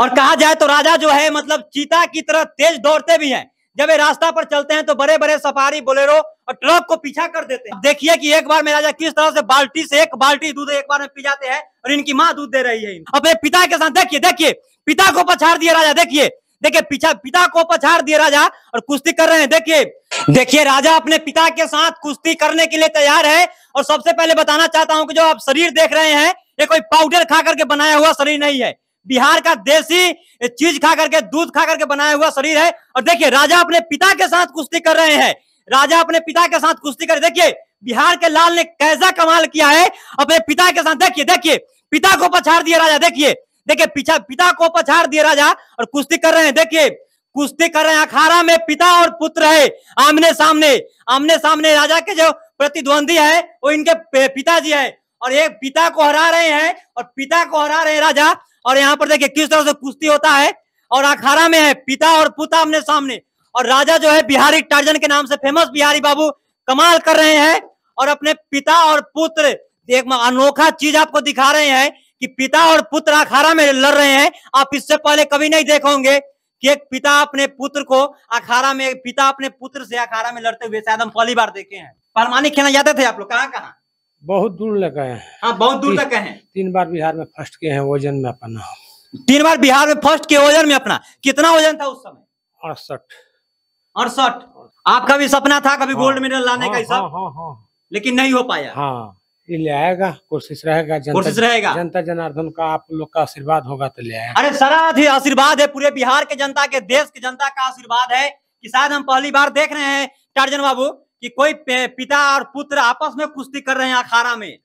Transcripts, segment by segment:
और कहा जाए तो राजा जो है मतलब चीता की तरह तेज दौड़ते भी हैं जब ये रास्ता पर चलते हैं तो बड़े बड़े सफारी बोलेरो और ट्रक को पीछा कर देते हैं देखिए कि एक बार में राजा किस तरह से बाल्टी से एक बाल्टी दूध एक बार में पी जाते हैं और इनकी माँ दूध दे रही है अपने पिता के साथ देखिए देखिए पिता को पछाड़ दिया राजा देखिए देखिए पीछा पिता को पछाड़ दिया राजा और कुश्ती कर रहे हैं देखिए देखिए राजा अपने पिता के साथ कुश्ती करने के लिए तैयार है और सबसे पहले बताना चाहता हूँ कि जो आप शरीर देख रहे हैं ये कोई पाउडर खा करके बनाया हुआ शरीर नहीं है बिहार का देसी चीज खा करके दूध खा करके बनाया हुआ शरीर है और देखिए राजा अपने पिता के साथ कुश्ती कर रहे हैं राजा अपने पिता के साथ कुश्ती कर देखिए बिहार के लाल ने कैसा कमाल किया है अपने पिता के साथ देखिए देखिए पिता को पछाड़ दिया राजा देखिए देखिए पिछा पिता को पछाड़ दिया राजा और कुश्ती कर रहे हैं देखिए कुश्ती कर रहे हैं अखाड़ा में पिता और पुत्र है आमने सामने आमने सामने राजा के जो प्रतिद्वंदी है वो इनके पिताजी है और ये पिता को हरा रहे हैं और पिता को हरा रहे हैं राजा और यहाँ पर देखिए किस तरह से कुश्ती होता है और अखाड़ा में है पिता और पुता अपने सामने और राजा जो है बिहारी टार्जन के नाम से फेमस बिहारी बाबू कमाल कर रहे हैं और अपने पिता और पुत्र एक अनोखा चीज आपको दिखा रहे हैं कि पिता और पुत्र अखाड़ा में लड़ रहे हैं आप इससे पहले कभी नहीं देखे होंगे कि एक पिता अपने पुत्र को अखाड़ा में पिता अपने पुत्र से अखाड़ा में लड़ते हुए शायद हम पहली बार देखे हैं परमानी खेलना जाते थे आप लोग कहाँ कहाँ बहुत दूर लग गए हैं हाँ बहुत दूर तक हैं तीन बार बिहार में फर्स्ट के हैं वजन में अपना तीन बार बिहार में फर्स्ट के वजन में अपना कितना वजन था उस समय अड़सठ अड़सठ आपका भी सपना था कभी गोल्ड हाँ। मेडल लाने का हाँ, हिसाब हाँ, लेकिन नहीं हो पाया हाँ ये ले आएगा कोशिश रहेगा कोशिश रहेगा जनता जनार्दन का आप लोग का आशीर्वाद होगा तो ले आएगा अरे सारा आशीर्वाद है पूरे बिहार के जनता के देश के जनता का आशीर्वाद है कि शायद हम पहली बार देख रहे हैं टार्जन बाबू कि कोई पिता और पुत्र आपस में कुश्ती कर रहे हैं अखाड़ा में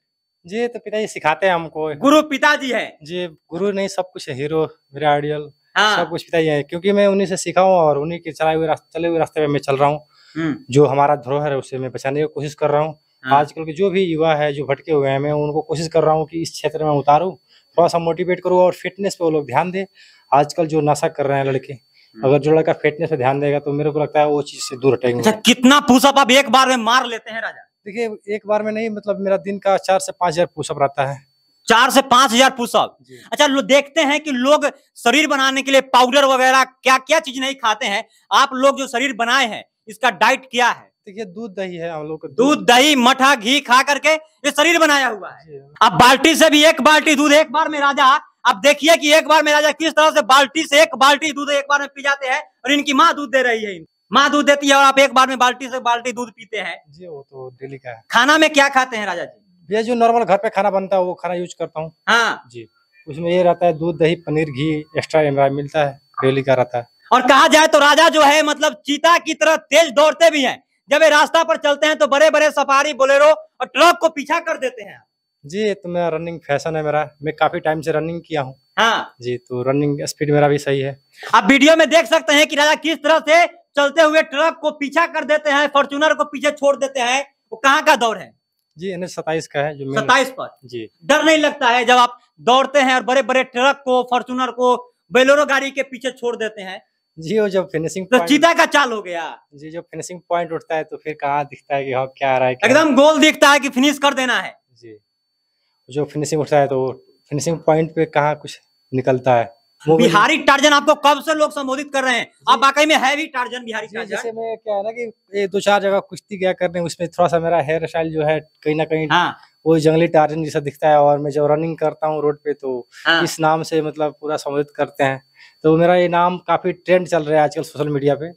जी तो पिताजी सिखाते हैं हमको गुरु पिताजी है जी गुरु नहीं सब कुछ है हीरो आइडियल हाँ। सब कुछ पिताजी है क्योंकि मैं उन्हीं से सीखा हूँ और उन्हीं के चलाए हुए चले हुए रास्ते में मैं चल रहा हूँ हम्म। जो हमारा धरोहर है उसे मैं बचाने की कोशिश कर रहा हूँ हाँ। आजकल के जो भी युवा है जो भटके हुए हैं मैं उनको कोशिश कर रहा हूँ कि इस क्षेत्र में उतारू थोड़ा सा मोटिवेट करूँ और फिटनेस पे वो लोग ध्यान दे आजकल जो नशा कर रहे हैं लड़के हम्म। अगर जो लड़का फिटनेस पे ध्यान देगा तो मेरे को लगता है वो चीज से दूर हटेंगे अच्छा कितना पुशअप आप एक बार में मार लेते हैं राजा देखिए एक बार में नहीं मतलब मेरा दिन का चार से पांच हजार पुशअप रहता है चार से पांच हजार पुशअप अच्छा देखते हैं कि लोग शरीर बनाने के लिए पाउडर वगैरह क्या क्या चीज नहीं खाते हैं आप लोग जो शरीर बनाए हैं इसका डाइट क्या है देखिए दूध दही है हम लोग दूध दही मठा घी खा करके ये शरीर बनाया हुआ है अब बाल्टी से भी एक बाल्टी दूध एक बार में राजा अब देखिए कि एक बार में राजा किस तरह से बाल्टी से एक बाल्टी दूध एक बार में पी जाते हैं और इनकी माँ दूध दे रही है माँ दूध देती है और आप एक बार में बाल्टी से बाल्टी दूध पीते हैं जी वो तो दिल्ली का है खाना में क्या खाते हैं राजा जी भैया जो नॉर्मल घर पे खाना बनता है वो खाना यूज करता हूँ हाँ जी उसमें ये रहता है दूध दही पनीर घी एक्स्ट्रा मिलता है डेली का रहता है और कहा जाए तो राजा जो है मतलब चीता की तरह तेज दौड़ते भी हैं जब ये रास्ता पर चलते हैं तो बड़े बड़े सफारी बोलेरो और ट्रक को पीछा कर देते हैं जी तो मैं रनिंग फैशन है मेरा मैं काफी टाइम से रनिंग किया हूँ हाँ जी तो रनिंग स्पीड मेरा भी सही है आप वीडियो में देख सकते हैं कि राजा किस तरह से चलते हुए ट्रक को पीछा कर देते हैं फॉर्चुनर को पीछे छोड़ देते हैं वो कहाँ का दौड़ है जी एन सताइस का है जो सताइस पर जी डर नहीं लगता है जब आप दौड़ते हैं और बड़े बड़े ट्रक को फॉर्चुनर को बेलोरो गाड़ी के पीछे छोड़ देते हैं जी वो जब फिनिशिंग तो चीता का चाल हो गया जी जब फिनिशिंग पॉइंट उठता है तो फिर कहाँ दिखता है कि हाँ क्या रहा है एकदम गोल दिखता है कि फिनिश कर देना है जी जो फिनिशिंग उठता है तो फिनिशिंग पॉइंट पे कहा कुछ निकलता है बिहारी टार्जन आपको कब से लोग संबोधित कर रहे हैं आप वाकई में है भी टार्जन बिहारी टार्जन जैसे मैं क्या है ना कि ये दो चार जगह कुश्ती गया करने उसमें थोड़ा सा मेरा हेयर स्टाइल जो है कहीं ना कहीं हाँ। वो जंगली टार्जन जैसा दिखता है और मैं जब रनिंग करता हूँ रोड पे तो हाँ। इस नाम से मतलब पूरा संबोधित करते हैं तो मेरा ये नाम काफी ट्रेंड चल रहा है आजकल सोशल मीडिया पे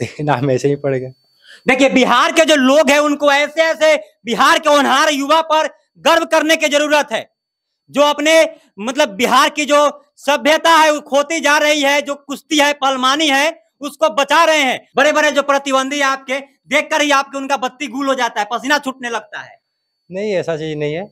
तो नाम ऐसे ही पड़ेगा गया देखिए बिहार के जो लोग हैं उनको ऐसे ऐसे बिहार के होनहार युवा पर गर्व करने की जरूरत है जो अपने मतलब बिहार की जो सभ्यता है वो खोती जा रही है जो कुश्ती है पलमानी है उसको बचा रहे हैं बड़े बड़े जो प्रतिबंधी आपके देखकर ही आपके उनका बत्ती गुल हो जाता है पसीना छूटने लगता है नहीं ऐसा चीज नहीं है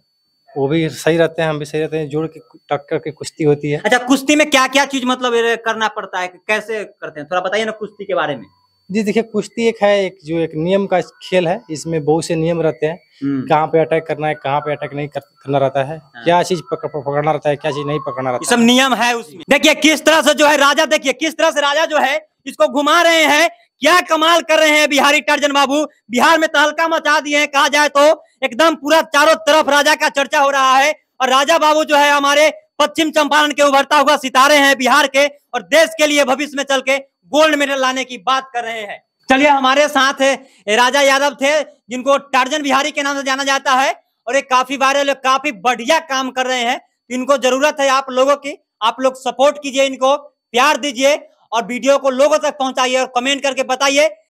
वो भी सही रहते हैं हम भी सही रहते हैं जुड़ के टक्कर की कुश्ती होती है अच्छा कुश्ती में क्या क्या चीज मतलब करना पड़ता है कैसे करते हैं थोड़ा बताइए ना कुश्ती के बारे में जी देखिए कुश्ती एक है एक जो एक नियम का खेल है इसमें बहुत से नियम रहते हैं हम्म। कहाँ पे अटैक करना है कहाँ पे अटैक नहीं करना रहता है हाँ। क्या चीज पक, पकड़ना रहता है क्या चीज नहीं पकड़ना रहता सब नियम है उसमें देखिए किस तरह से जो है राजा देखिए किस तरह से राजा जो है इसको घुमा रहे हैं क्या कमाल कर रहे हैं बिहारी टर्जन बाबू बिहार में तहलका तो मचा दिए हैं कहा जाए तो एकदम पूरा चारों तरफ राजा का चर्चा हो रहा है और राजा बाबू जो है हमारे पश्चिम चंपारण के उभरता हुआ सितारे हैं बिहार के और देश के लिए भविष्य में चल के गोल्ड मेडल लाने की बात कर रहे हैं चलिए हमारे साथ राजा यादव थे जिनको टार्जन बिहारी के नाम से जाना जाता है और ये काफी वायरल काफी बढ़िया काम कर रहे हैं तो इनको जरूरत है आप लोगों की आप लोग सपोर्ट कीजिए इनको प्यार दीजिए और वीडियो को लोगों तक पहुंचाइए और कमेंट करके बताइए